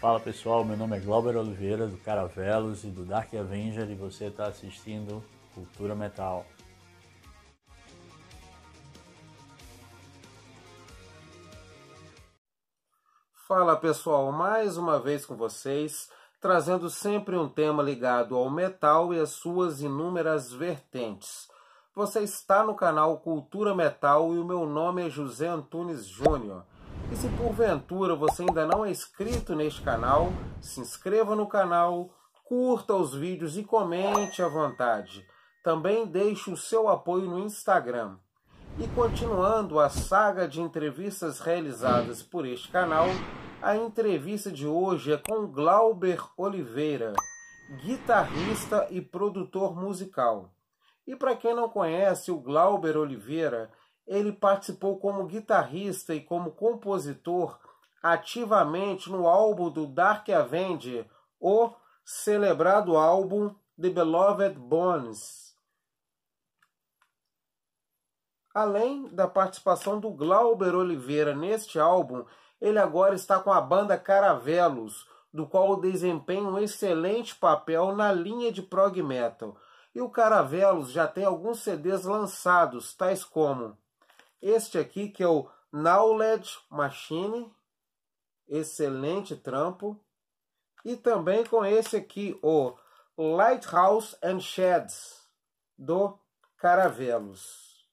Fala pessoal, meu nome é Glauber Oliveira do Caravelos e do Dark Avenger e você está assistindo Cultura Metal. Fala pessoal, mais uma vez com vocês, trazendo sempre um tema ligado ao metal e as suas inúmeras vertentes. Você está no canal Cultura Metal e o meu nome é José Antunes Júnior. E se porventura você ainda não é inscrito neste canal, se inscreva no canal, curta os vídeos e comente à vontade. Também deixe o seu apoio no Instagram. E continuando a saga de entrevistas realizadas por este canal, a entrevista de hoje é com Glauber Oliveira, guitarrista e produtor musical. E para quem não conhece, o Glauber Oliveira ele participou como guitarrista e como compositor ativamente no álbum do Dark Avenger, o celebrado álbum The Beloved Bones. Além da participação do Glauber Oliveira neste álbum, ele agora está com a banda Caravelos, do qual desempenha um excelente papel na linha de prog metal. E o Caravelos já tem alguns CDs lançados, tais como este aqui que é o Knowledge Machine, excelente trampo. E também com esse aqui, o Lighthouse and Sheds, do Caravelos.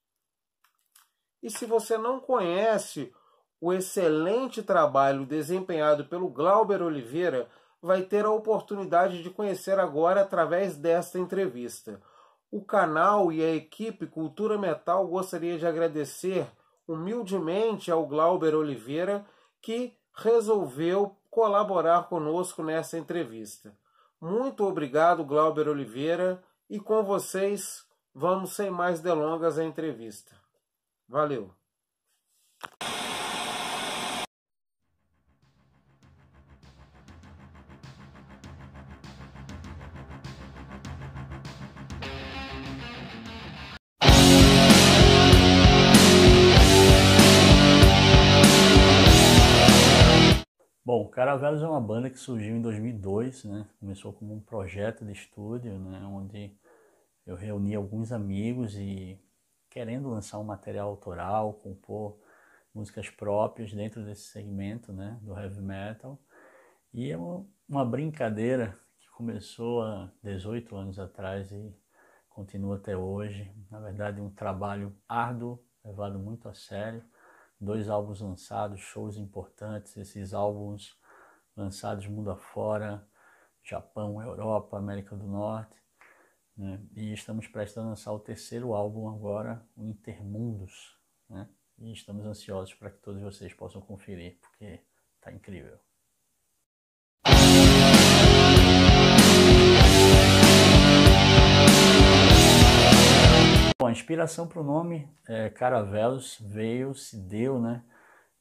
E se você não conhece o excelente trabalho desempenhado pelo Glauber Oliveira, vai ter a oportunidade de conhecer agora através desta entrevista. O canal e a equipe Cultura Metal gostaria de agradecer humildemente ao Glauber Oliveira, que resolveu colaborar conosco nessa entrevista. Muito obrigado, Glauber Oliveira, e com vocês vamos sem mais delongas a entrevista. Valeu! Caravelas é uma banda que surgiu em 2002, né? Começou como um projeto de estúdio, né? Onde eu reuni alguns amigos e querendo lançar um material autoral, compor músicas próprias dentro desse segmento, né? Do heavy metal. E é uma brincadeira que começou há 18 anos atrás e continua até hoje. Na verdade, um trabalho árduo, levado muito a sério dois álbuns lançados, shows importantes. Esses álbuns lançados mundo afora, Japão, Europa, América do Norte. Né? E estamos prestes a lançar o terceiro álbum agora, o Intermundos. Né? E estamos ansiosos para que todos vocês possam conferir, porque está incrível. Bom, a inspiração para o nome é, Caravelos veio, se deu, né?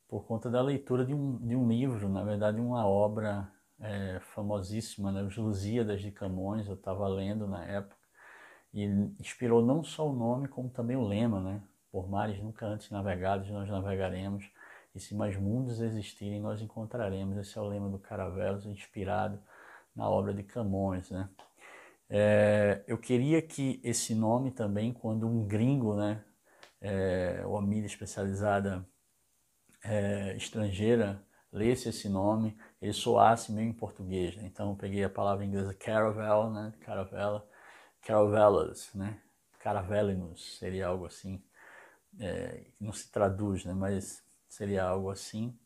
por conta da leitura de um, de um livro, na verdade uma obra é, famosíssima, né? Os Lusíadas de Camões, eu estava lendo na época, e inspirou não só o nome, como também o lema, né? Por mares nunca antes navegados nós navegaremos, e se mais mundos existirem nós encontraremos. Esse é o lema do Caravelas, inspirado na obra de Camões, né? É, eu queria que esse nome também, quando um gringo, né, é, ou a mídia especializada é, estrangeira lesse esse nome, ele soasse meio em português. Né? Então eu peguei a palavra inglesa caravel, né? Caravela, caravelas, né? Caravelinus, seria algo assim. É, não se traduz, né? Mas seria algo assim.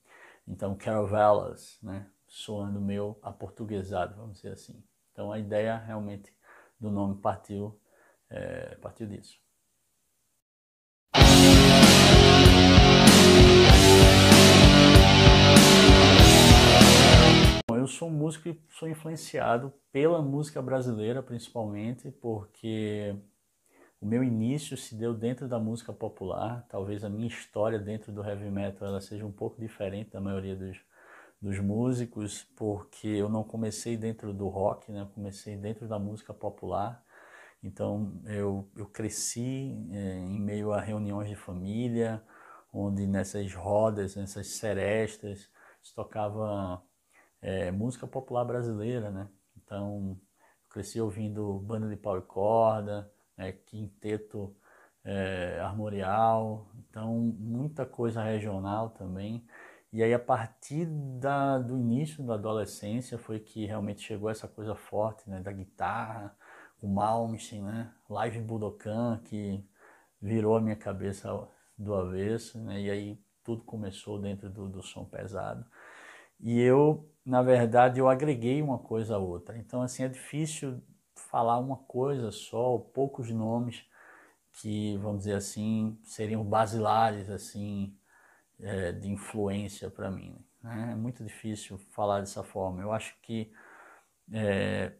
Então caravelas, né? Soando meio aportuguesado, vamos dizer assim. Então a ideia realmente do nome partiu, é, partiu disso. sou um músico e sou influenciado pela música brasileira, principalmente, porque o meu início se deu dentro da música popular. Talvez a minha história dentro do heavy metal ela seja um pouco diferente da maioria dos, dos músicos, porque eu não comecei dentro do rock, né? Eu comecei dentro da música popular. Então eu, eu cresci é, em meio a reuniões de família, onde nessas rodas, nessas serestas, se tocava é, música popular brasileira, né? Então, cresci ouvindo banda de pau e corda, né? quinteto é, armorial, então muita coisa regional também. E aí, a partir da, do início da adolescência, foi que realmente chegou essa coisa forte, né? Da guitarra, o Malmsteen, né? Live Budokan, que virou a minha cabeça do avesso, né? E aí tudo começou dentro do, do som pesado. E eu, na verdade, eu agreguei uma coisa a outra. Então, assim, é difícil falar uma coisa só, poucos nomes que, vamos dizer assim, seriam basilares, assim, é, de influência para mim. Né? É muito difícil falar dessa forma. Eu acho que, é,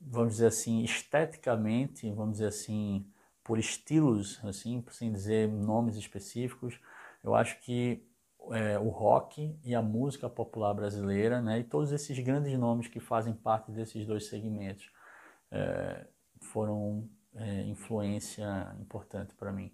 vamos dizer assim, esteticamente, vamos dizer assim, por estilos, assim, sem assim dizer nomes específicos, eu acho que é, o rock e a música popular brasileira, né? E todos esses grandes nomes que fazem parte desses dois segmentos é, foram é, influência importante para mim.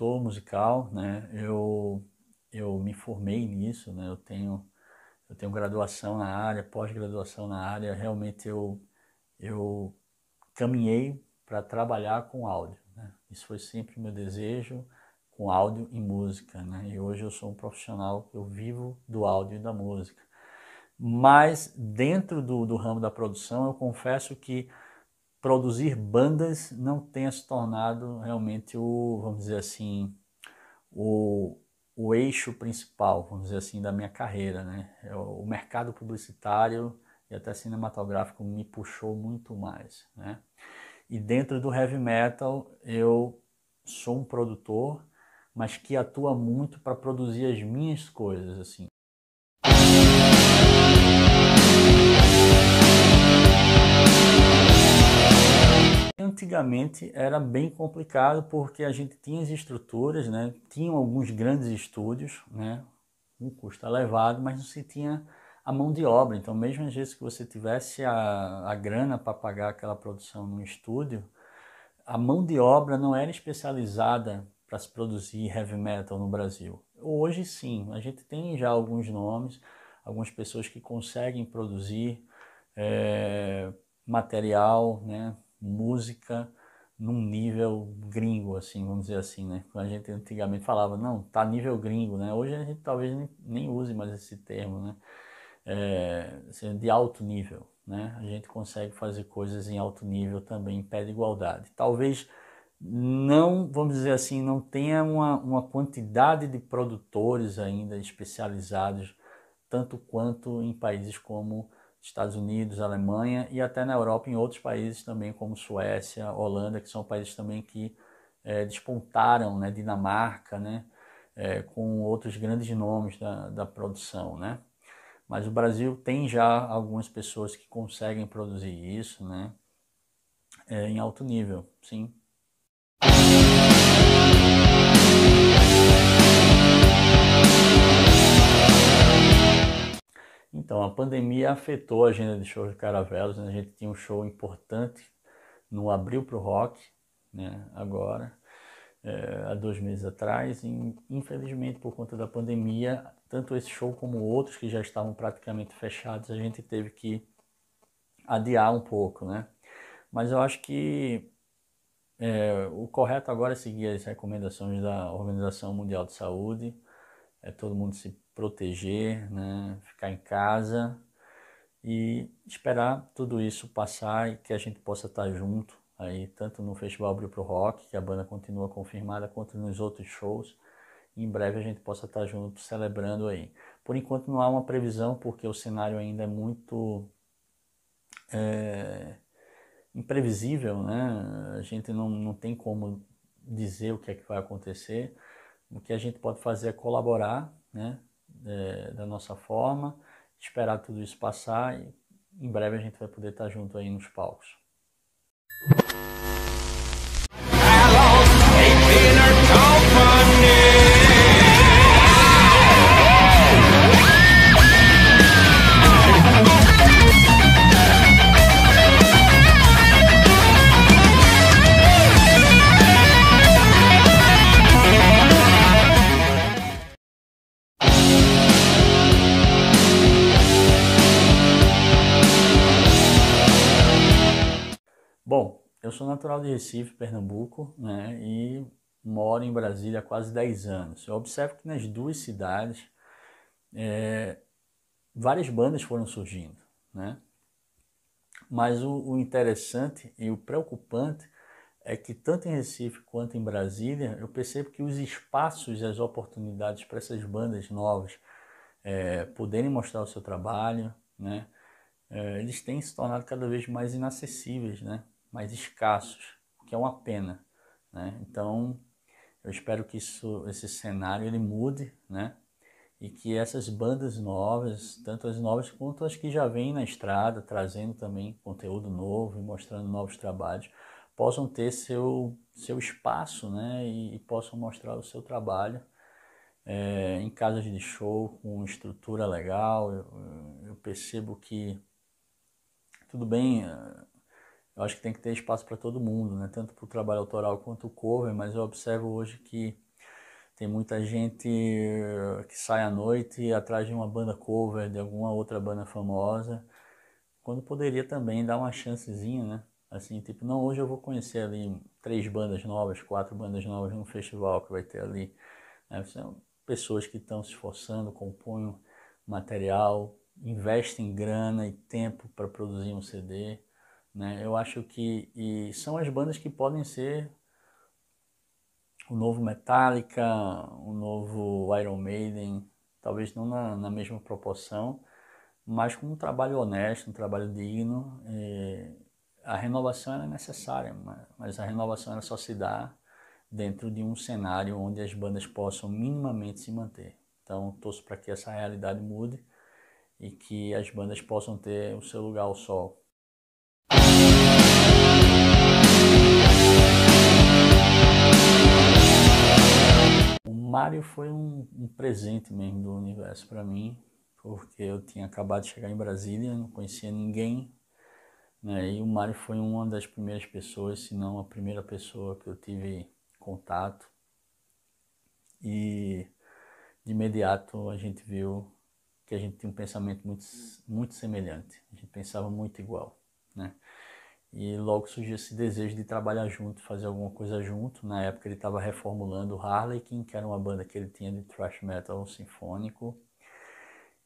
produtor musical, né? Eu eu me formei nisso, né? Eu tenho eu tenho graduação na área, pós-graduação na área. Realmente eu eu caminhei para trabalhar com áudio, né? Isso foi sempre meu desejo com áudio e música, né? E hoje eu sou um profissional, eu vivo do áudio e da música. Mas dentro do, do ramo da produção, eu confesso que produzir bandas não tenha se tornado realmente o, vamos dizer assim, o, o eixo principal, vamos dizer assim, da minha carreira, né? É o mercado publicitário e até cinematográfico me puxou muito mais, né? E dentro do heavy metal, eu sou um produtor, mas que atua muito para produzir as minhas coisas, assim. antigamente era bem complicado porque a gente tinha as estruturas, né? tinham alguns grandes estúdios, né? um custo elevado, mas não se tinha a mão de obra. Então, mesmo às vezes que você tivesse a, a grana para pagar aquela produção num estúdio, a mão de obra não era especializada para se produzir heavy metal no Brasil. Hoje sim, a gente tem já alguns nomes, algumas pessoas que conseguem produzir é, material, né, música num nível gringo, assim, vamos dizer assim, né? A gente antigamente falava, não, tá nível gringo, né? Hoje a gente talvez nem use mais esse termo, né? É, assim, de alto nível, né? A gente consegue fazer coisas em alto nível também, em pé de igualdade. Talvez não, vamos dizer assim, não tenha uma, uma quantidade de produtores ainda especializados, tanto quanto em países como Estados Unidos, Alemanha e até na Europa em outros países também como Suécia, Holanda, que são países também que é, despontaram, né, Dinamarca, né, é, com outros grandes nomes da, da produção, né. Mas o Brasil tem já algumas pessoas que conseguem produzir isso, né, é, em alto nível, sim. Então, a pandemia afetou a agenda de shows de Caravelas, né? a gente tinha um show importante no abril para o rock, né? agora, é, há dois meses atrás, e infelizmente por conta da pandemia, tanto esse show como outros que já estavam praticamente fechados, a gente teve que adiar um pouco, né? Mas eu acho que é, o correto agora é seguir as recomendações da Organização Mundial de Saúde, é todo mundo se proteger, né? ficar em casa e esperar tudo isso passar e que a gente possa estar junto aí, tanto no Festival Abril Pro Rock, que a banda continua confirmada, quanto nos outros shows. Em breve a gente possa estar junto celebrando aí. Por enquanto não há uma previsão, porque o cenário ainda é muito é, imprevisível, né? A gente não, não tem como dizer o que é que vai acontecer o que a gente pode fazer é colaborar, né, é, da nossa forma, esperar tudo isso passar e em breve a gente vai poder estar junto aí nos palcos. sou natural de Recife, Pernambuco, né, e moro em Brasília há quase 10 anos. Eu observo que nas duas cidades é, várias bandas foram surgindo, né? Mas o, o, interessante e o preocupante é que tanto em Recife quanto em Brasília eu percebo que os espaços e as oportunidades para essas bandas novas é, poderem mostrar o seu trabalho, né? É, eles têm se tornado cada vez mais inacessíveis, né? mas escassos, o que é uma pena. Né? Então, eu espero que isso, esse cenário ele mude, né? E que essas bandas novas, tanto as novas quanto as que já vêm na estrada, trazendo também conteúdo novo e mostrando novos trabalhos, possam ter seu, seu espaço, né? E, e possam mostrar o seu trabalho é, em casas de show, com estrutura legal. Eu, eu percebo que, tudo bem, eh, eu acho que tem que ter espaço para todo mundo, né? tanto para o trabalho autoral quanto o cover, mas eu observo hoje que tem muita gente que sai à noite atrás de uma banda cover, de alguma outra banda famosa, quando poderia também dar uma chancezinha, né? Assim, tipo, não, hoje eu vou conhecer ali três bandas novas, quatro bandas novas num festival que vai ter ali. Né? São pessoas que estão se esforçando, compõem material, investem grana e tempo para produzir um CD. Né? Eu acho que são as bandas que podem ser o novo Metallica, o novo Iron Maiden, talvez não na, na mesma proporção, mas com um trabalho honesto, um trabalho digno. É, a renovação era necessária, mas a renovação era só se dá dentro de um cenário onde as bandas possam minimamente se manter. Então, torço para que essa realidade mude e que as bandas possam ter o seu lugar ao sol Mario foi um, um presente mesmo do universo para mim, porque eu tinha acabado de chegar em Brasília, não conhecia ninguém, né? E o Mario foi uma das primeiras pessoas, se não a primeira pessoa que eu tive contato. E de imediato a gente viu que a gente tinha um pensamento muito, muito semelhante, a gente pensava muito igual, né? E logo surgiu esse desejo de trabalhar junto, fazer alguma coisa junto. Na época ele estava reformulando o Harlequin, que era uma banda que ele tinha de thrash metal sinfônico.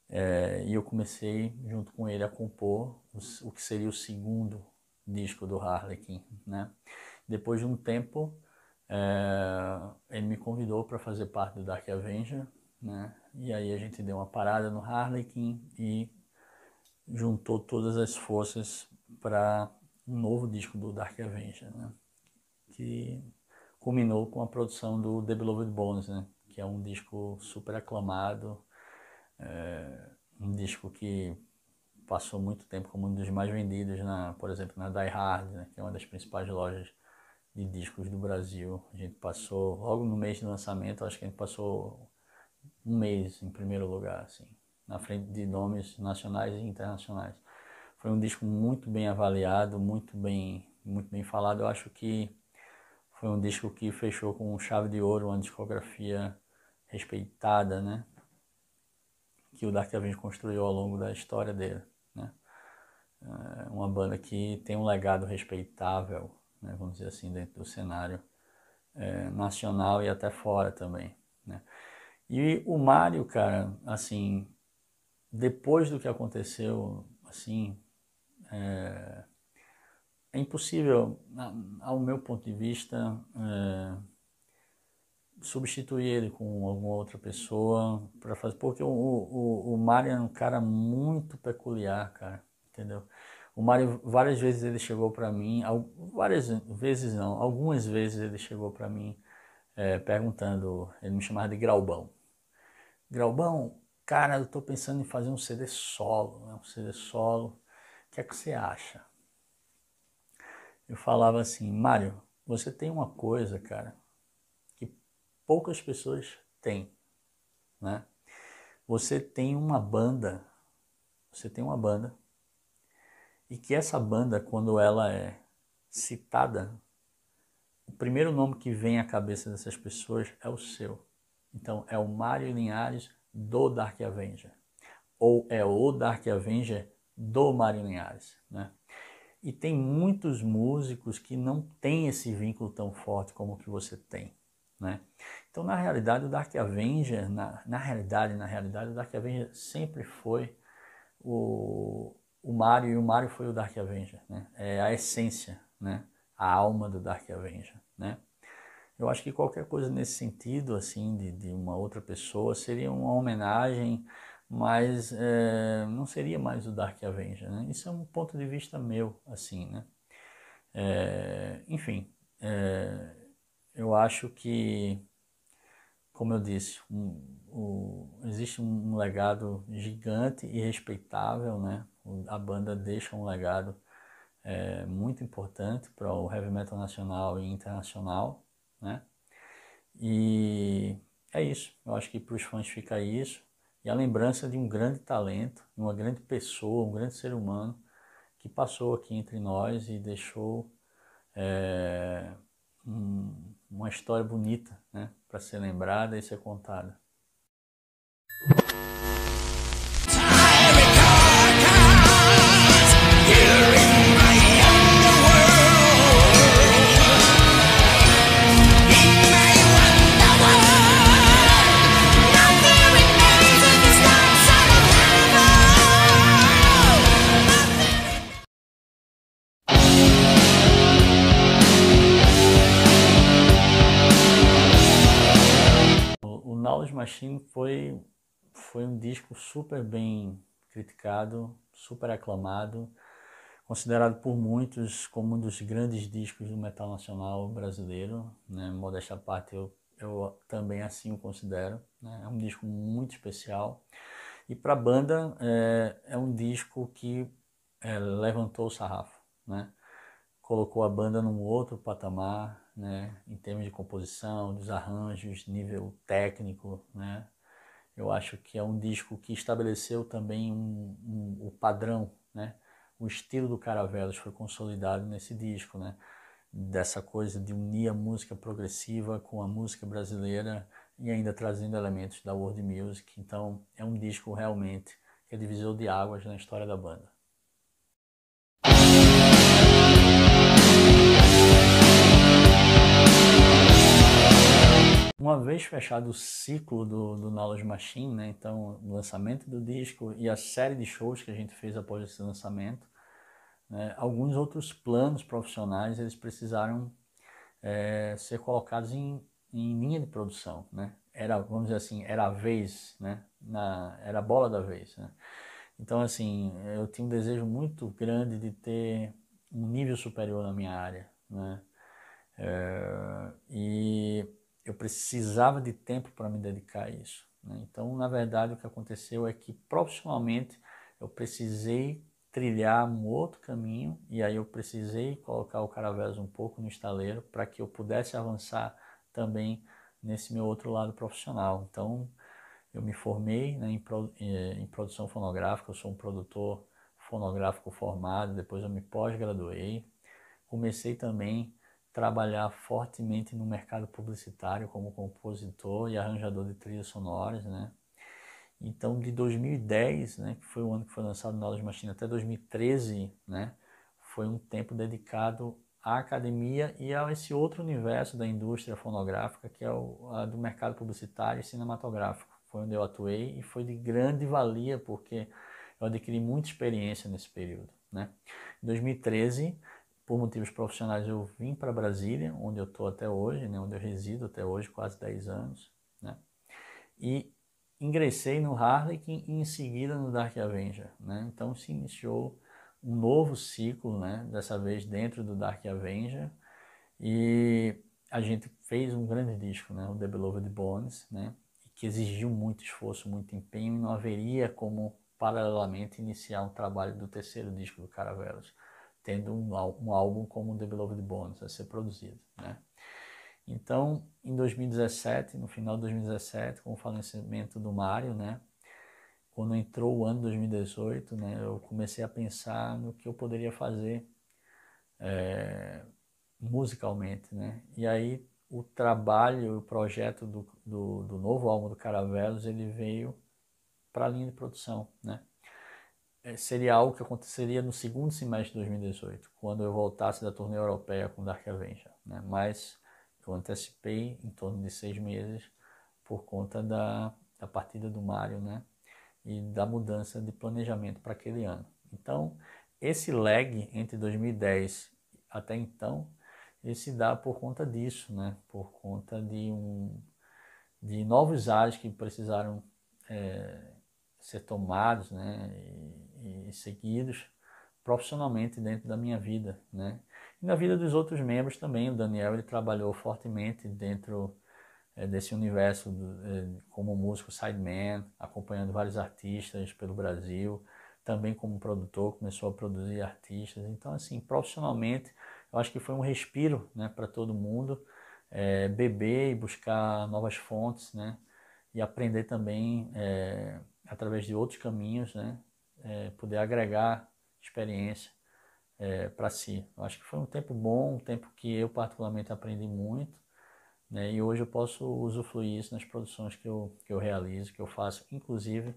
É, e eu comecei junto com ele a compor o que seria o segundo disco do Harlequin, né? Depois de um tempo, é, ele me convidou para fazer parte do Dark Avenger, né? E aí a gente deu uma parada no Harlequin e juntou todas as forças para um novo disco do Dark Avenger, né? que culminou com a produção do The Beloved Bones, né? que é um disco super aclamado, é, um disco que passou muito tempo como um dos mais vendidos, na, por exemplo, na Die Hard, né? que é uma das principais lojas de discos do Brasil. A gente passou, logo no mês de lançamento, acho que a gente passou um mês em primeiro lugar, assim, na frente de nomes nacionais e internacionais. Foi um disco muito bem avaliado, muito bem, muito bem falado. Eu acho que foi um disco que fechou com chave de ouro, uma discografia respeitada, né? Que o Dark Avenger construiu ao longo da história dele, né? É uma banda que tem um legado respeitável, né? vamos dizer assim, dentro do cenário é, nacional e até fora também, né? E o Mário, cara, assim, depois do que aconteceu, assim, é, é impossível, ao meu ponto de vista, é, substituir ele com alguma outra pessoa para fazer, porque o, o, o Mário é um cara muito peculiar, cara, entendeu? O Mário várias vezes ele chegou para mim, várias vezes não, algumas vezes ele chegou para mim é, perguntando, ele me chamava de Graubão. Graubão, cara, eu tô pensando em fazer um CD solo, né? um CD solo que é que você acha? Eu falava assim, Mário, você tem uma coisa, cara, que poucas pessoas têm, né? Você tem uma banda, você tem uma banda, e que essa banda, quando ela é citada, o primeiro nome que vem à cabeça dessas pessoas é o seu. Então, é o Mário Linhares do Dark Avenger. Ou é o Dark Avenger do Mário Linhares, né? E tem muitos músicos que não têm esse vínculo tão forte como o que você tem, né? Então, na realidade, o Dark Avenger, na, na realidade, na realidade, o Dark Avenger sempre foi o, o Mario e o Mario foi o Dark Avenger, né? É a essência, né? A alma do Dark Avenger, né? Eu acho que qualquer coisa nesse sentido, assim, de, de uma outra pessoa, seria uma homenagem mas é, não seria mais o Dark Avenger, né? Isso é um ponto de vista meu, assim, né? É, enfim, é, eu acho que, como eu disse, um, o, existe um legado gigante e respeitável, né? A banda deixa um legado é, muito importante para o heavy metal nacional e internacional, né? E é isso. Eu acho que para os fãs fica isso e a lembrança de um grande talento, uma grande pessoa, um grande ser humano que passou aqui entre nós e deixou é, um, uma história bonita né, para ser lembrada e ser contada. Machine foi, foi um disco super bem criticado, super aclamado, considerado por muitos como um dos grandes discos do metal nacional brasileiro. Né? Modesta parte, eu, eu também assim o considero. Né? É um disco muito especial. E para a banda, é, é, um disco que é, levantou o sarrafo, né? colocou a banda num outro patamar, né, em termos de composição, dos arranjos, nível técnico, né? Eu acho que é um disco que estabeleceu também um, um, o padrão, né? O estilo do Caravelas foi consolidado nesse disco, né? Dessa coisa de unir a música progressiva com a música brasileira e ainda trazendo elementos da world music. Então, é um disco realmente que é divisor de águas na história da banda. uma vez fechado o ciclo do, do Knowledge Machine, né, então o lançamento do disco e a série de shows que a gente fez após esse lançamento, né, alguns outros planos profissionais eles precisaram é, ser colocados em, em, linha de produção, né? Era, vamos dizer assim, era a vez, né? Na, era a bola da vez, né? Então, assim, eu tinha um desejo muito grande de ter um nível superior na minha área, né? É, e eu precisava de tempo para me dedicar a isso. Né? Então, na verdade, o que aconteceu é que profissionalmente eu precisei trilhar um outro caminho e aí eu precisei colocar o Caravelas um pouco no estaleiro para que eu pudesse avançar também nesse meu outro lado profissional. Então, eu me formei né, em, é, em, produção fonográfica, eu sou um produtor fonográfico formado, depois eu me pós-graduei. Comecei também trabalhar fortemente no mercado publicitário como compositor e arranjador de trilhas sonoras, né? Então, de 2010, né, que foi o ano que foi lançado Knowledge Machine, até 2013, né, foi um tempo dedicado à academia e a esse outro universo da indústria fonográfica, que é o do mercado publicitário e cinematográfico. Foi onde eu atuei e foi de grande valia, porque eu adquiri muita experiência nesse período. Né? Em 2013, por motivos profissionais eu vim para Brasília, onde eu estou até hoje, né, onde eu resido até hoje, quase 10 anos, né, e ingressei no Harlequin e em seguida no Dark Avenger, né, então se iniciou um novo ciclo, né, dessa vez dentro do Dark Avenger, e a gente fez um grande disco, né, o The Beloved Bones, né, que exigiu muito esforço, muito empenho, e não haveria como paralelamente iniciar um trabalho do terceiro disco do Caravelas tendo um, um álbum como The Beloved Bones a ser produzido, né? Então, em 2017, no final de 2017, com o falecimento do Mário, né? Quando entrou o ano 2018, né? Eu comecei a pensar no que eu poderia fazer é, musicalmente, né? E aí o trabalho, o projeto do, do, do novo álbum do Caravelos, ele veio para a linha de produção, né? É, seria algo que aconteceria no segundo semestre de 2018, quando eu voltasse da turnê europeia com Dark Avenger, né? Mas eu antecipei em torno de seis meses por conta da, da partida do Mario, né? E da mudança de planejamento para aquele ano. Então, esse lag entre 2010 até então, ele se dá por conta disso, né? Por conta de um de novos ares que precisaram é, ser tomados, né? E, e, seguidos profissionalmente dentro da minha vida, né? E na vida dos outros membros também, o Daniel ele trabalhou fortemente dentro é, desse universo do, é, como músico sideman, acompanhando vários artistas pelo Brasil, também como produtor, começou a produzir artistas. Então, assim, profissionalmente, eu acho que foi um respiro né, para todo mundo é, beber e buscar novas fontes, né? E aprender também através de outros caminhos, né? é, poder agregar experiência é, para si. Eu acho que foi um tempo bom, um tempo que eu particularmente aprendi muito, né, e hoje eu posso usufruir isso nas produções que eu, que eu realizo, que eu faço, inclusive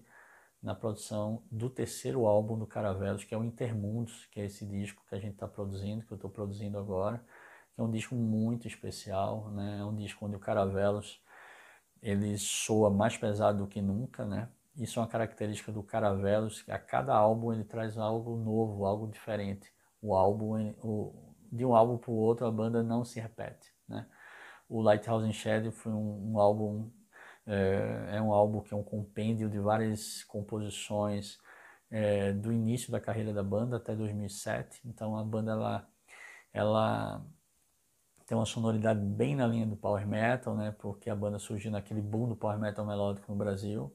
na produção do terceiro álbum do Caravelos, que é o Intermundos, que é esse disco que a gente está produzindo, que eu estou produzindo agora, que é um disco muito especial, né? é um disco onde o Caravelos ele soa mais pesado do que nunca, né? Isso é uma característica do Caravelos, que a cada álbum ele traz algo novo, algo diferente. O álbum, o, de um álbum para o outro, a banda não se repete. Né? O Lighthouse in Shadow foi um, um álbum, é, é, um álbum que é um compêndio de várias composições é, do início da carreira da banda até 2007. Então a banda ela, ela tem uma sonoridade bem na linha do power metal, né? Porque a banda surgiu naquele boom do power metal melódico no Brasil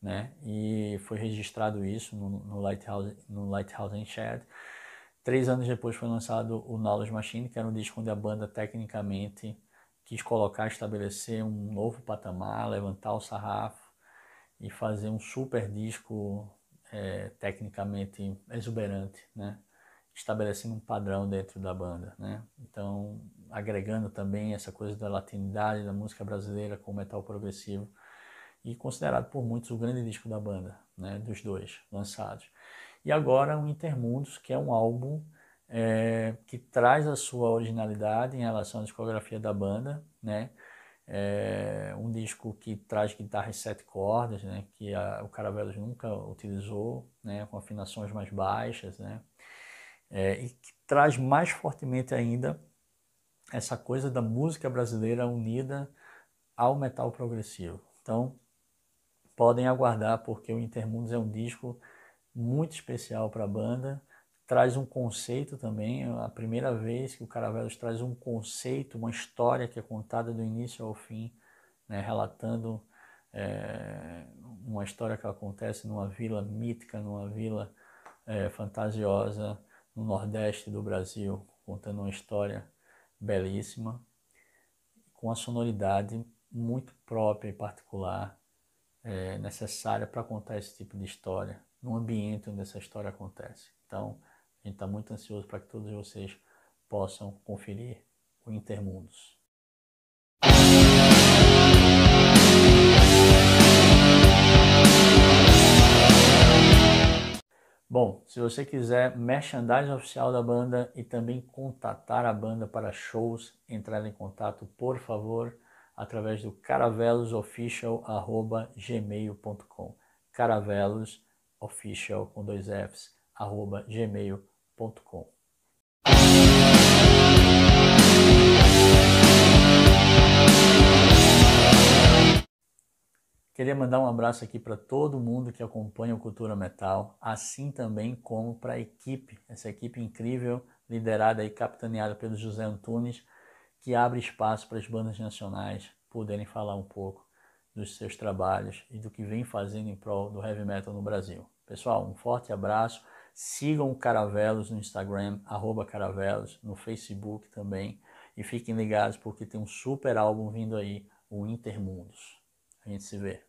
né? E foi registrado isso no, no Lighthouse, no Lighthouse and Shed. Três anos depois foi lançado o Knowledge Machine, que era um disco onde a banda tecnicamente quis colocar, estabelecer um novo patamar, levantar o sarrafo e fazer um super disco é, tecnicamente exuberante, né? Estabelecendo um padrão dentro da banda, né? Então, agregando também essa coisa da latinidade da música brasileira com o metal progressivo e considerado por muitos o grande disco da banda, né, dos dois lançados. E agora o Intermundos, que é um álbum é, que traz a sua originalidade em relação à discografia da banda, né? É um disco que traz guitarras sete cordas, né? Que a, o Caravelas nunca utilizou, né? Com afinações mais baixas, né? É, e que traz mais fortemente ainda essa coisa da música brasileira unida ao metal progressivo. Então, podem aguardar, porque o Intermundos é um disco muito especial para a banda, traz um conceito também, é a primeira vez que o Caravelas traz um conceito, uma história que é contada do início ao fim, né, relatando é, uma história que acontece numa vila mítica, numa vila é, fantasiosa no Nordeste do Brasil, contando uma história belíssima, com a sonoridade muito própria e particular é, necessária para contar esse tipo de história, no ambiente onde essa história acontece. Então, a gente está muito ansioso para que todos vocês possam conferir o Intermundos. Bom, se você quiser merchandising oficial da banda e também contatar a banda para shows, entrar em contato, por favor através do caravelosofficial@gmail.com. Caravelosofficial com dois f's arroba gmail.com. Queria mandar um abraço aqui para todo mundo que acompanha o Cultura Metal, assim também como para a equipe, essa equipe incrível, liderada e capitaneada pelo José Antunes, que abre espaço para as bandas nacionais poderem falar um pouco dos seus trabalhos e do que vem fazendo em prol do heavy metal no Brasil. Pessoal, um forte abraço. Sigam o Caravelos no Instagram, Caravelos, no Facebook também. E fiquem ligados porque tem um super álbum vindo aí, o Intermundos. A gente se vê.